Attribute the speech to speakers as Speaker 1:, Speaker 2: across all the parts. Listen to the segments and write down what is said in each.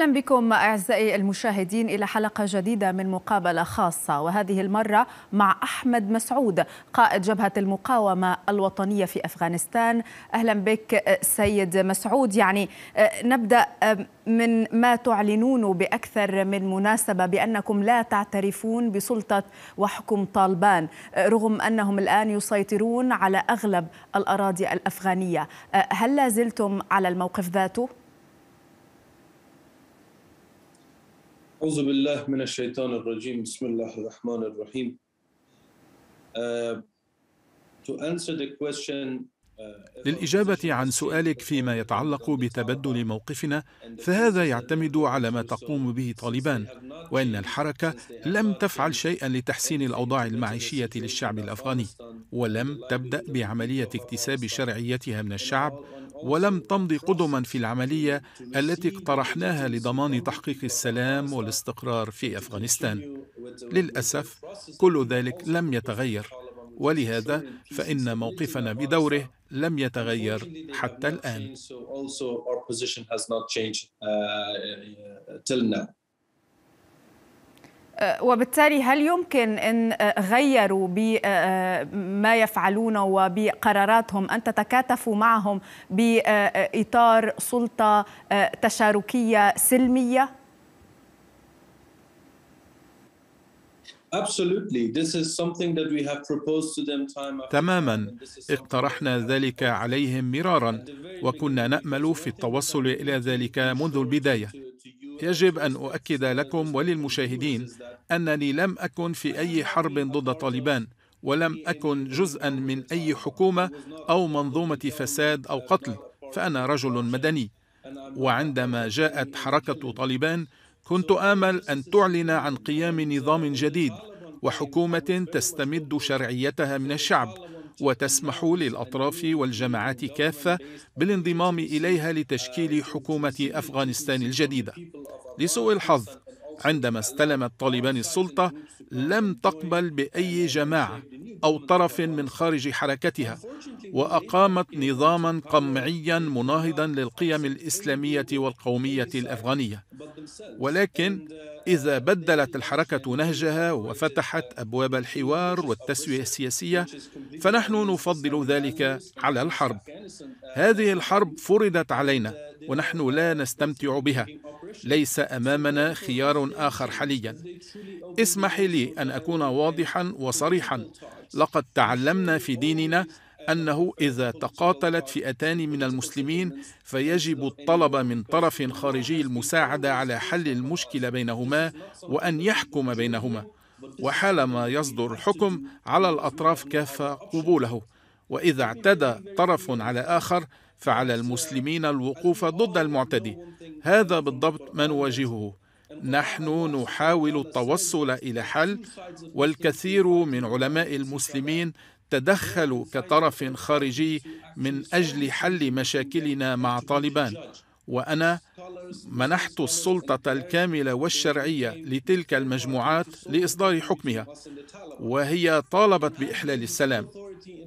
Speaker 1: أهلا بكم أعزائي المشاهدين إلى حلقة جديدة من مقابلة خاصة وهذه المرة مع أحمد مسعود قائد جبهة المقاومة الوطنية في أفغانستان أهلا بك أه، سيد مسعود يعني أه، نبدأ أه، من ما تعلنونه بأكثر من مناسبة بأنكم لا تعترفون بسلطة وحكم طالبان رغم أنهم الآن يسيطرون على أغلب الأراضي الأفغانية هل لا زلتم على الموقف ذاته؟
Speaker 2: أعوذ بالله من الشيطان الرجيم بسم الله الرحمن الرحيم uh, to answer the question
Speaker 3: للإجابة عن سؤالك فيما يتعلق بتبدل موقفنا فهذا يعتمد على ما تقوم به طالبان وإن الحركة لم تفعل شيئا لتحسين الأوضاع المعيشية للشعب الأفغاني ولم تبدأ بعملية اكتساب شرعيتها من الشعب ولم تمضي قدما في العملية التي اقترحناها لضمان تحقيق السلام والاستقرار في أفغانستان للأسف كل ذلك لم يتغير ولهذا فإن موقفنا بدوره لم يتغير حتى الآن
Speaker 1: وبالتالي هل يمكن ان uh, غيروا بما uh, uh, يفعلونه وبقراراتهم ان تتكاتفوا معهم باطار سلطه تشاركيه سلميه
Speaker 2: تماما
Speaker 3: اقترحنا ذلك عليهم مرارا وكنا نامل في التوصل الى ذلك منذ البدايه يجب ان اؤكد لكم وللمشاهدين انني لم اكن في اي حرب ضد طالبان ولم اكن جزءا من اي حكومه او منظومه فساد او قتل فانا رجل مدني وعندما جاءت حركه طالبان كنت امل ان تعلن عن قيام نظام جديد وحكومه تستمد شرعيتها من الشعب وتسمح للاطراف والجماعات كافه بالانضمام اليها لتشكيل حكومه افغانستان الجديده لسوء الحظ عندما استلمت طالبان السلطه لم تقبل باي جماعه او طرف من خارج حركتها واقامت نظاما قمعيا مناهضا للقيم الاسلاميه والقوميه الافغانيه ولكن اذا بدلت الحركه نهجها وفتحت ابواب الحوار والتسويه السياسيه فنحن نفضل ذلك على الحرب هذه الحرب فرضت علينا ونحن لا نستمتع بها ليس امامنا خيار اخر حاليا اسمح لي ان اكون واضحا وصريحا لقد تعلمنا في ديننا أنه إذا تقاتلت فئتان من المسلمين فيجب الطلب من طرف خارجي المساعدة على حل المشكلة بينهما وأن يحكم بينهما وحالما يصدر الحكم على الأطراف كافة قبوله وإذا اعتدى طرف على آخر فعلى المسلمين الوقوف ضد المعتدي هذا بالضبط ما نواجهه نحن نحاول التوصل الى حل والكثير من علماء المسلمين تدخلوا كطرف خارجي من اجل حل مشاكلنا مع طالبان وانا منحت السلطه الكامله والشرعيه لتلك المجموعات لاصدار حكمها وهي طالبت باحلال السلام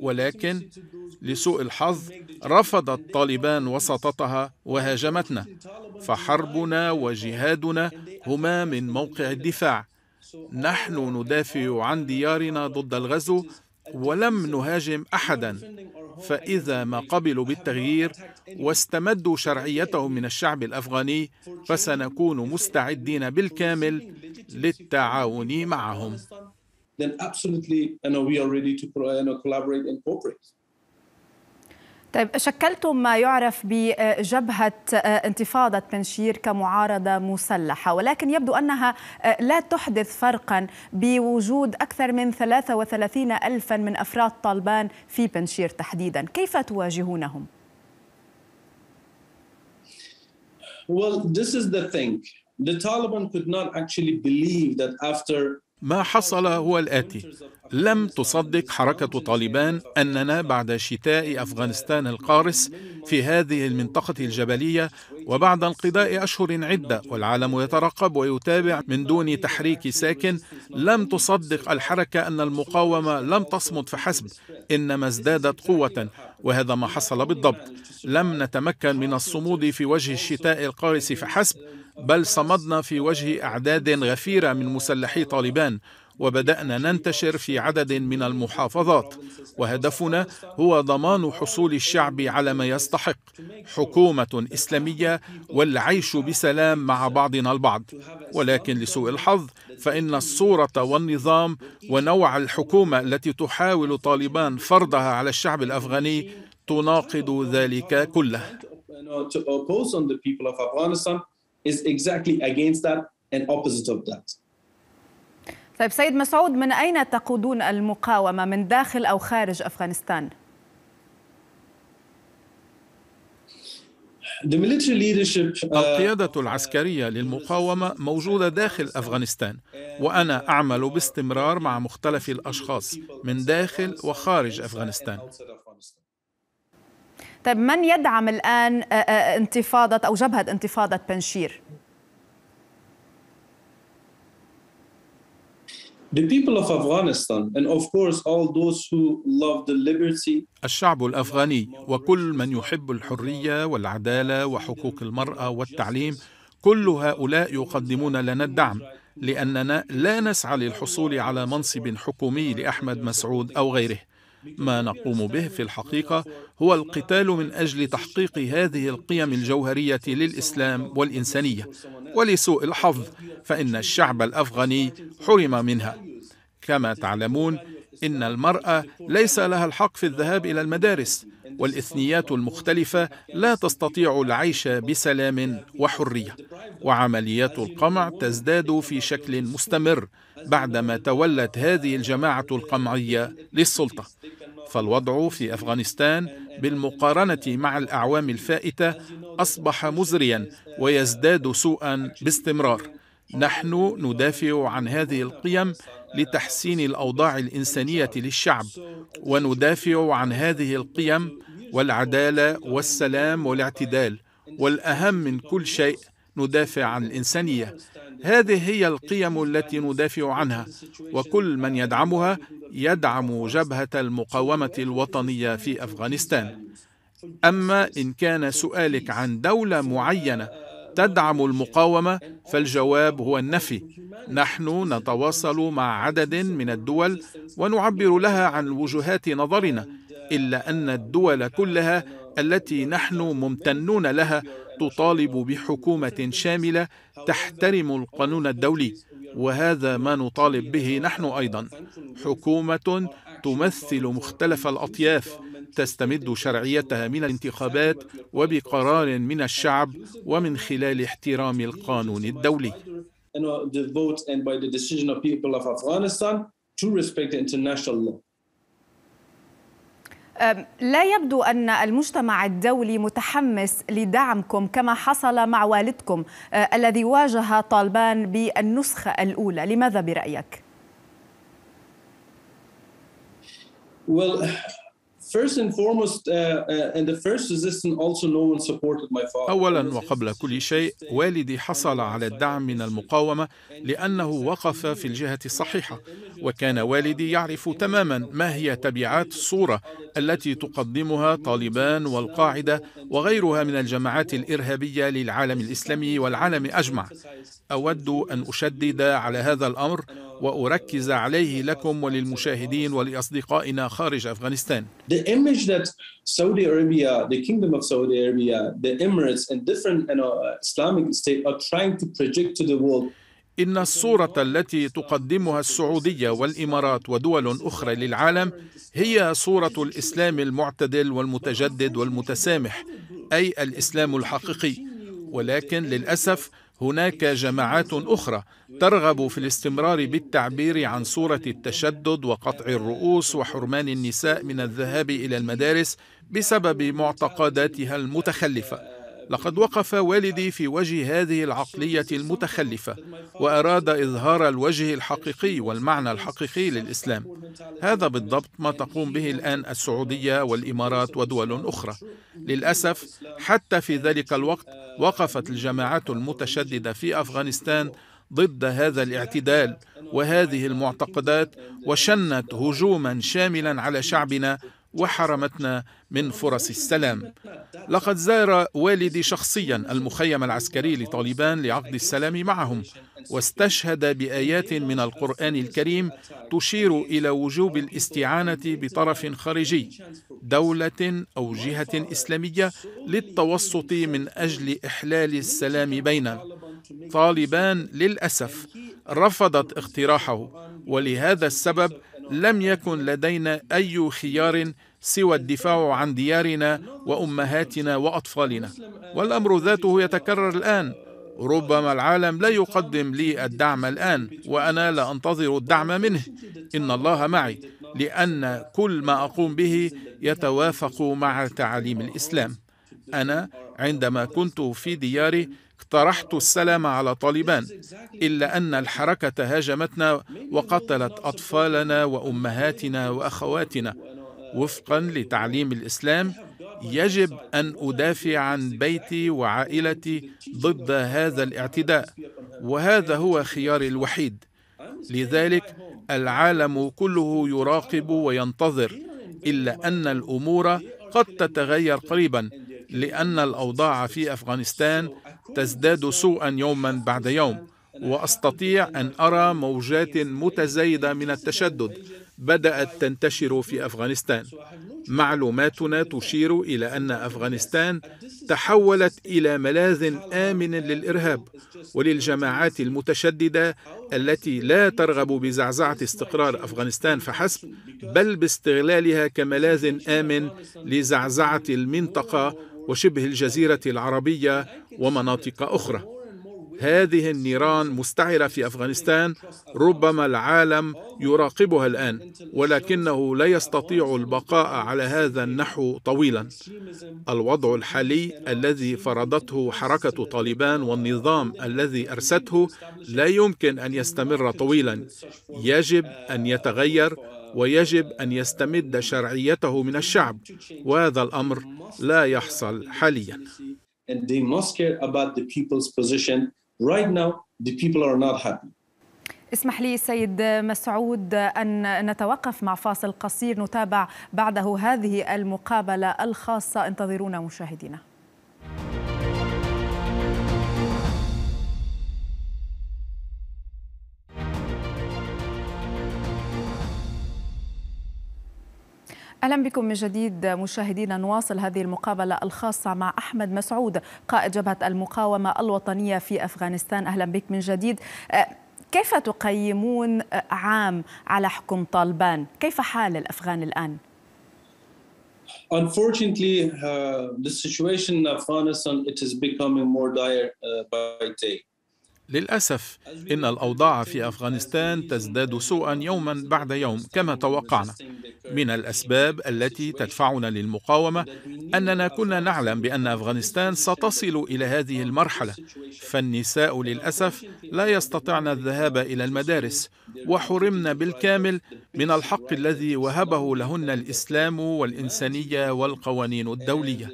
Speaker 3: ولكن لسوء الحظ رفضت طالبان وسطتها وهاجمتنا فحربنا وجهادنا هما من موقع الدفاع نحن ندافع عن ديارنا ضد الغزو ولم نهاجم احدا فاذا ما قبلوا بالتغيير واستمدوا شرعيتهم من الشعب الافغاني فسنكون مستعدين بالكامل للتعاون
Speaker 2: معهم then absolutely you know, we are ready to you know, collaborate and cooperate
Speaker 1: طيب شكلتم ما يعرف بجبهة آه، انتفاضة بنشير كمعارضة مسلحة ولكن يبدو أنها آه، لا تحدث فرقا بوجود أكثر من 33 ألفا من أفراد طالبان في بنشير تحديدا كيف تواجهونهم؟
Speaker 2: Well, this is the thing. The Taliban could not actually believe that after
Speaker 3: ما حصل هو الآتي لم تصدق حركة طالبان أننا بعد شتاء أفغانستان القارس في هذه المنطقة الجبلية وبعد انقضاء أشهر عدة والعالم يترقب ويتابع من دون تحريك ساكن لم تصدق الحركة أن المقاومة لم تصمد فحسب إنما ازدادت قوة وهذا ما حصل بالضبط لم نتمكن من الصمود في وجه الشتاء القارس فحسب بل صمدنا في وجه أعداد غفيرة من مسلحي طالبان وبدأنا ننتشر في عدد من المحافظات وهدفنا هو ضمان حصول الشعب على ما يستحق حكومة إسلامية والعيش بسلام مع بعضنا البعض ولكن لسوء الحظ فإن الصورة والنظام ونوع الحكومة التي تحاول طالبان فرضها على الشعب الأفغاني تناقض ذلك كله
Speaker 2: uh, is exactly against that and opposite of that.
Speaker 1: طيب سيد مسعود من أين تقودون المقاومة من داخل أو خارج أفغانستان؟
Speaker 2: uh, القيادة
Speaker 3: العسكرية للمقاومة موجودة داخل أفغانستان وأنا أعمل باستمرار مع مختلف الأشخاص من داخل وخارج أفغانستان
Speaker 1: طيب من يدعم الآن آه، آه، آه، انتفاضة أو جبهة انتفاضة بنشير؟
Speaker 2: The people of Afghanistan and of course all those who love the liberty
Speaker 3: الشعب الأفغاني وكل من يحب الحرية والعدالة وحقوق المرأة والتعليم كل هؤلاء يقدمون لنا الدعم لأننا لا نسعى للحصول على منصب حكومي لأحمد مسعود أو غيره ما نقوم به في الحقيقه هو القتال من اجل تحقيق هذه القيم الجوهريه للاسلام والانسانيه ولسوء الحظ فان الشعب الافغاني حرم منها كما تعلمون ان المراه ليس لها الحق في الذهاب الى المدارس والاثنيات المختلفه لا تستطيع العيش بسلام وحريه وعمليات القمع تزداد في شكل مستمر بعدما تولت هذه الجماعه القمعيه للسلطه فالوضع في افغانستان بالمقارنه مع الاعوام الفائته اصبح مزريا ويزداد سوءا باستمرار نحن ندافع عن هذه القيم لتحسين الاوضاع الانسانيه للشعب وندافع عن هذه القيم والعداله والسلام والاعتدال والاهم من كل شيء ندافع عن الانسانيه هذه هي القيم التي ندافع عنها وكل من يدعمها يدعم جبهة المقاومة الوطنية في أفغانستان أما إن كان سؤالك عن دولة معينة تدعم المقاومة فالجواب هو النفي نحن نتواصل مع عدد من الدول ونعبر لها عن وجهات نظرنا إلا أن الدول كلها التي نحن ممتنون لها تطالب بحكومة شاملة تحترم القانون الدولي وهذا ما نطالب به نحن ايضا حكومه تمثل مختلف الاطياف تستمد شرعيتها من الانتخابات وبقرار من الشعب ومن خلال احترام القانون الدولي
Speaker 2: and uh, by the decision of people of Afghanistan to respect the international law.
Speaker 1: لا يبدو أن المجتمع الدولي متحمس لدعمكم كما حصل مع والدكم أه، الذي واجه طالبان بالنسخة الأولى لماذا برأيك؟
Speaker 2: Well, First and foremost, uh, uh, and the first resistance also no one supported my father.
Speaker 3: أولا وقبل كل شيء والدي حصل على الدعم من المقاومة لأنه وقف في الجهة الصحيحة وكان والدي يعرف تماما ما هي تبعات الصورة التي تقدمها طالبان والقاعدة وغيرها من الجماعات الإرهابية للعالم الإسلامي والعالم أجمع أود أن أشدد على هذا الأمر واركز عليه لكم وللمشاهدين ولاصدقائنا خارج افغانستان.
Speaker 2: The image that Saudi Arabia, the Kingdom of Saudi Arabia, the Emirates and different you know, uh, Islamic states are trying to project to the world إن الصورة التي تقدمها
Speaker 3: السعودية والإمارات ودول أخرى للعالم هي صورة الإسلام المعتدل والمتجدد والمتسامح، أي الإسلام الحقيقي، ولكن للأسف هناك جماعات أخرى ترغب في الاستمرار بالتعبير عن صورة التشدد وقطع الرؤوس وحرمان النساء من الذهاب إلى المدارس بسبب معتقداتها المتخلفة لقد وقف والدي في وجه هذه العقلية المتخلفة وأراد إظهار الوجه الحقيقي والمعنى الحقيقي للإسلام هذا بالضبط ما تقوم به الآن السعودية والإمارات ودول أخرى للأسف حتى في ذلك الوقت وقفت الجماعات المتشددة في أفغانستان ضد هذا الاعتدال وهذه المعتقدات وشنت هجوما شاملا على شعبنا وحرمتنا من فرص السلام لقد زار والدي شخصيا المخيم العسكري لطالبان لعقد السلام معهم واستشهد بايات من القران الكريم تشير الى وجوب الاستعانه بطرف خارجي دوله او جهه اسلاميه للتوسط من اجل احلال السلام بيننا طالبان للاسف رفضت اقتراحه ولهذا السبب لم يكن لدينا أي خيار سوى الدفاع عن ديارنا وأمهاتنا وأطفالنا والأمر ذاته يتكرر الآن ربما العالم لا يقدم لي الدعم الآن وأنا لا أنتظر الدعم منه إن الله معي لأن كل ما أقوم به يتوافق مع تعاليم الإسلام أنا عندما كنت في دياري اقترحت السلام على طالبان الا ان الحركه هاجمتنا وقتلت اطفالنا وامهاتنا واخواتنا وفقا لتعليم الاسلام يجب ان ادافع عن بيتي وعائلتي ضد هذا الاعتداء وهذا هو خياري الوحيد لذلك العالم كله يراقب وينتظر الا ان الامور قد تتغير قريبا لان الاوضاع في افغانستان تزداد سوءا يوما بعد يوم واستطيع ان ارى موجات متزايده من التشدد بدات تنتشر في افغانستان معلوماتنا تشير الى ان افغانستان تحولت الى ملاذ امن للارهاب وللجماعات المتشدده التي لا ترغب بزعزعه استقرار افغانستان فحسب بل باستغلالها كملاذ امن لزعزعه المنطقه وشبه الجزيرة العربية ومناطق أخرى هذه النيران مستعرة في أفغانستان ربما العالم يراقبها الآن ولكنه لا يستطيع البقاء على هذا النحو طويلا الوضع الحالي الذي فرضته حركة طالبان والنظام الذي أرسته لا يمكن أن يستمر طويلا يجب أن يتغير ويجب ان يستمد شرعيته من الشعب
Speaker 2: وهذا الامر لا يحصل حاليا
Speaker 1: اسمح لي سيد مسعود أن نتوقف مع فاصل قصير نتابع بعده هذه المقابلة الخاصة انتظرونا مشاهدينا اهلا بكم من جديد مشاهدينا نواصل هذه المقابله الخاصه مع احمد مسعود قائد جبهه المقاومه الوطنيه في افغانستان اهلا بك من جديد أه، كيف تقيمون عام على حكم طالبان كيف حال الافغان الان
Speaker 2: Unfortunately, uh, the situation in Afghanistan it is becoming more dire uh, by day.
Speaker 3: للأسف إن الأوضاع في أفغانستان تزداد سوءا يوما بعد يوم كما توقعنا من الأسباب التي تدفعنا للمقاومة أننا كنا نعلم بأن أفغانستان ستصل إلى هذه المرحلة فالنساء للأسف لا يستطعن الذهاب إلى المدارس وحرمن بالكامل من الحق الذي وهبه لهن الإسلام والإنسانية والقوانين الدولية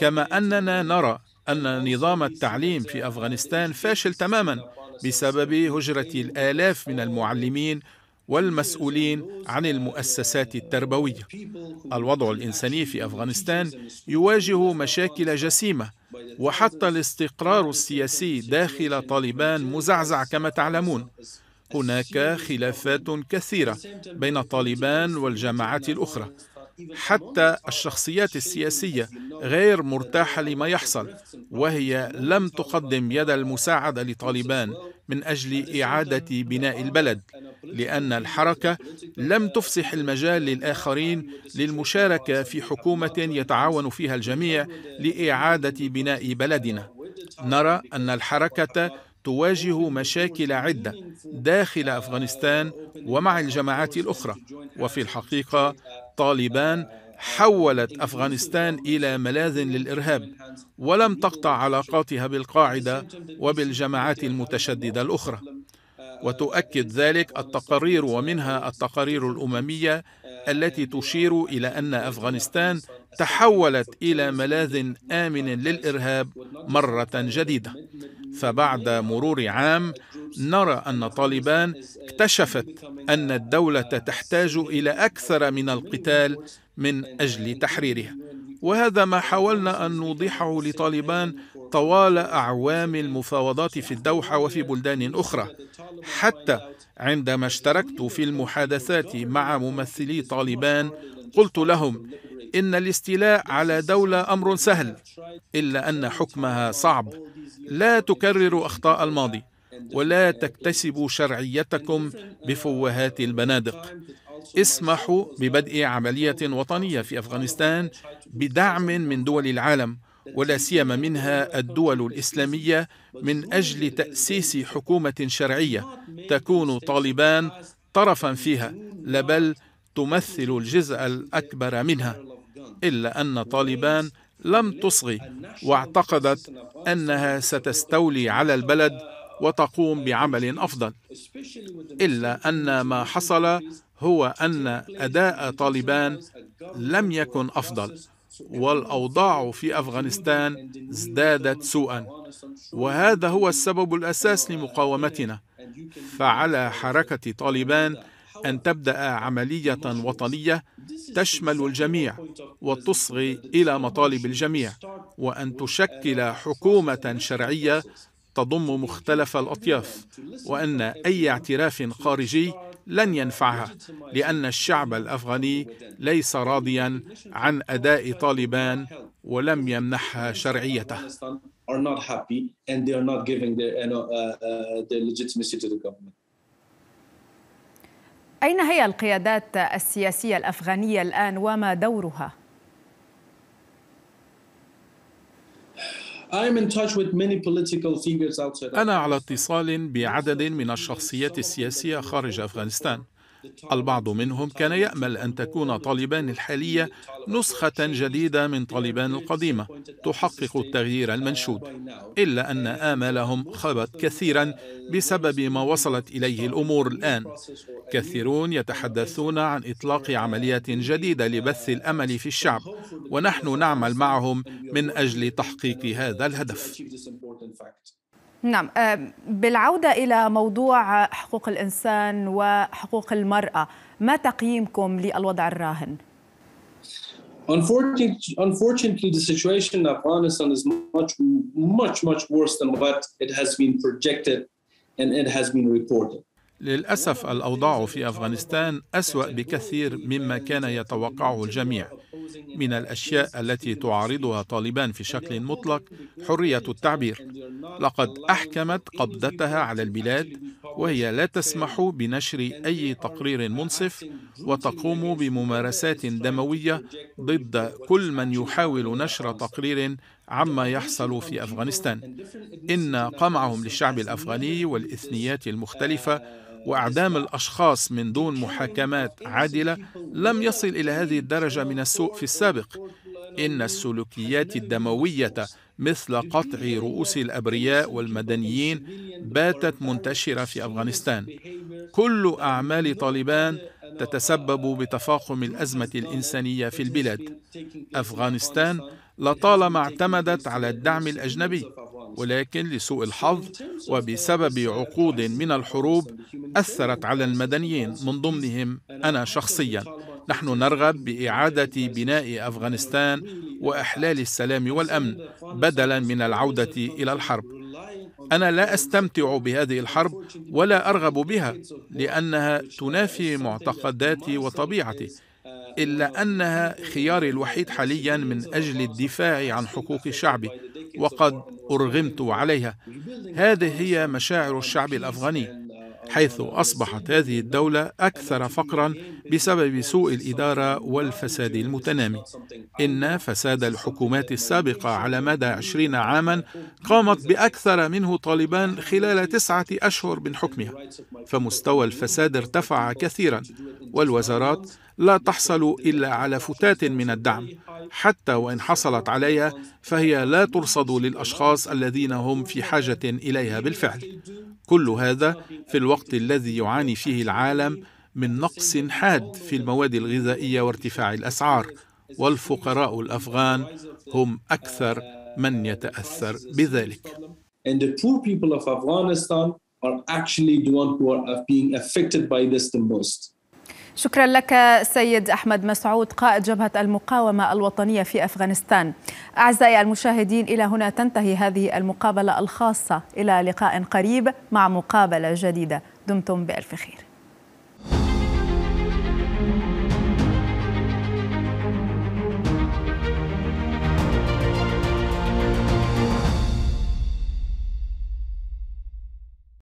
Speaker 3: كما أننا نرى أن نظام التعليم في أفغانستان فاشل تماما بسبب هجرة الآلاف من المعلمين والمسؤولين عن المؤسسات التربوية. الوضع الإنساني في أفغانستان يواجه مشاكل جسيمة وحتى الاستقرار السياسي داخل طالبان مزعزع كما تعلمون. هناك خلافات كثيرة بين طالبان والجماعات الأخرى حتى الشخصيات السياسية غير مرتاحة لما يحصل وهي لم تقدم يد المساعدة لطالبان من أجل إعادة بناء البلد لأن الحركة لم تفسح المجال للآخرين للمشاركة في حكومة يتعاون فيها الجميع لإعادة بناء بلدنا نرى أن الحركة تواجه مشاكل عده داخل افغانستان ومع الجماعات الاخرى وفي الحقيقه طالبان حولت افغانستان الى ملاذ للارهاب ولم تقطع علاقاتها بالقاعده وبالجماعات المتشدده الاخرى وتؤكد ذلك التقارير ومنها التقارير الامميه التي تشير الى ان افغانستان تحولت الى ملاذ امن للارهاب مره جديده فبعد مرور عام نرى ان طالبان اكتشفت ان الدوله تحتاج الى اكثر من القتال من اجل تحريرها وهذا ما حاولنا ان نوضحه لطالبان طوال اعوام المفاوضات في الدوحه وفي بلدان اخرى حتى عندما اشتركت في المحادثات مع ممثلي طالبان قلت لهم ان الاستيلاء على دوله امر سهل الا ان حكمها صعب لا تكرروا اخطاء الماضي ولا تكتسبوا شرعيتكم uh, بفوهات البنادق اسمحوا ببدء عملية وطنية في أفغانستان بدعم من دول العالم ولا سيما منها الدول الإسلامية من أجل تأسيس حكومة شرعية تكون طالبان طرفا فيها لا بل تمثل الجزء الأكبر منها إلا أن طالبان لم تصغي واعتقدت أنها ستستولي على البلد وتقوم بعمل أفضل إلا أن ما حصل هو أن أداء طالبان لم يكن أفضل والأوضاع في أفغانستان ازدادت سوءا وهذا هو السبب الأساس لمقاومتنا فعلى حركة طالبان أن تبدأ عملية وطنية تشمل الجميع وتصغي إلى مطالب الجميع وأن تشكل حكومة شرعية تضم مختلف الأطياف وأن أي اعتراف خارجي لن ينفعها لأن الشعب الأفغاني ليس راضيا عن أداء طالبان ولم يمنحها شرعيته
Speaker 2: uh, uh,
Speaker 1: أين هي القيادات السياسية الأفغانية الآن وما دورها؟
Speaker 3: أنا على اتصال بعدد من الشخصيات السياسية خارج أفغانستان البعض منهم كان يأمل أن تكون طالبان الحالية نسخة جديدة من طالبان القديمة تحقق التغيير المنشود إلا أن آمالهم خابت كثيرا بسبب ما وصلت إليه الأمور الآن كثيرون يتحدثون عن إطلاق عمليات جديدة لبث الأمل في الشعب ونحن نعمل معهم من أجل تحقيق هذا الهدف
Speaker 1: نعم بالعودة إلى موضوع حقوق الإنسان وحقوق المرأة ما تقييمكم للوضع الراهن؟
Speaker 2: Unfortunately, the situation in Afghanistan is much, much, much worse than what it has been projected and it has been reported.
Speaker 3: للأسف الأوضاع في أفغانستان أسوأ بكثير مما كان يتوقعه الجميع من الأشياء التي تعارضها طالبان في شكل مطلق حرية التعبير لقد أحكمت قبضتها على البلاد وهي لا تسمح بنشر أي تقرير منصف وتقوم بممارسات دموية ضد كل من يحاول نشر تقرير عما يحصل في أفغانستان إن قمعهم للشعب الأفغاني والإثنيات المختلفة واعدام الاشخاص من دون محاكمات عادله لم يصل الى هذه الدرجه من السوء في السابق ان السلوكيات الدمويه مثل قطع رؤوس الابرياء والمدنيين باتت منتشره في افغانستان كل اعمال طالبان تتسبب بتفاقم الازمه الانسانيه في البلاد افغانستان لطالما اعتمدت على الدعم الاجنبي ولكن لسوء الحظ وبسبب عقود من الحروب أثرت على المدنيين من ضمنهم أنا شخصيا نحن نرغب بإعادة بناء أفغانستان وإحلال السلام والأمن بدلا من العودة إلى الحرب أنا لا أستمتع بهذه الحرب ولا أرغب بها لأنها تنافي معتقداتي وطبيعتي إلا أنها خياري الوحيد حاليا من أجل الدفاع عن حقوق شعبي وقد أرغمت عليها هذه هي مشاعر الشعب الأفغاني حيث أصبحت هذه الدولة أكثر فقرا بسبب سوء الإدارة والفساد المتنامي إن فساد الحكومات السابقة على مدى عشرين عاما قامت بأكثر منه طالبان خلال تسعة أشهر من حكمها فمستوى الفساد ارتفع كثيرا والوزارات لا تحصل إلا على فتات من الدعم حتى وإن حصلت عليها فهي لا ترصد للأشخاص الذين هم في حاجة إليها بالفعل كل هذا في الوقت الذي يعاني فيه العالم من نقص حاد في المواد الغذائية وارتفاع الأسعار والفقراء الأفغان هم أكثر من يتأثر بذلك
Speaker 2: And the poor people of Afghanistan are actually the ones who are being affected by this the
Speaker 1: most. شكرا لك سيد أحمد مسعود قائد جبهة المقاومة الوطنية في أفغانستان أعزائي المشاهدين إلى هنا تنتهي هذه المقابلة الخاصة إلى لقاء قريب مع مقابلة جديدة دمتم بألف خير